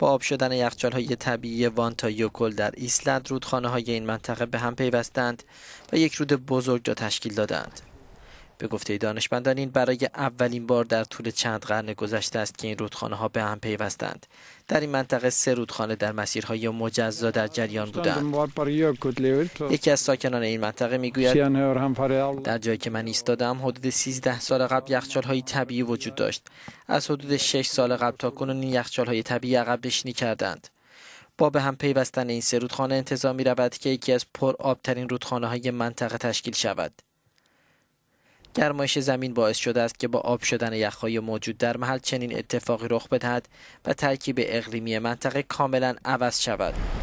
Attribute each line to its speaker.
Speaker 1: با آب شدن یخچال های طبیعی وان تا یوکل در ایسلند رودخانه های این منطقه به هم پیوستند و یک رود بزرگ را تشکیل دادند. به گفته دانشمندان این برای اولین بار در طول چند قرن گذشته است که این رودخانه ها به هم پیوستند در این منطقه سه رودخانه در مسیرهای مجزا در جریان بودند یکی از ساکنان این منطقه میگوید در جایی که من ایستادم حدود 13 سال قبل یخچال های طبیعی وجود داشت از حدود 6 سال قبل تا کنون این یخچال های طبیعی عقب نشینی کردند با به هم پیوستن این سه رودخانه انتظار می رود که یکی از پر آبترین رودخانه های منطقه تشکیل شود گرمایش زمین باعث شده است که با آب شدن یخهای موجود در محل چنین اتفاقی رخ بدهد و ترکیب اقلیمی منطقه کاملا عوض شود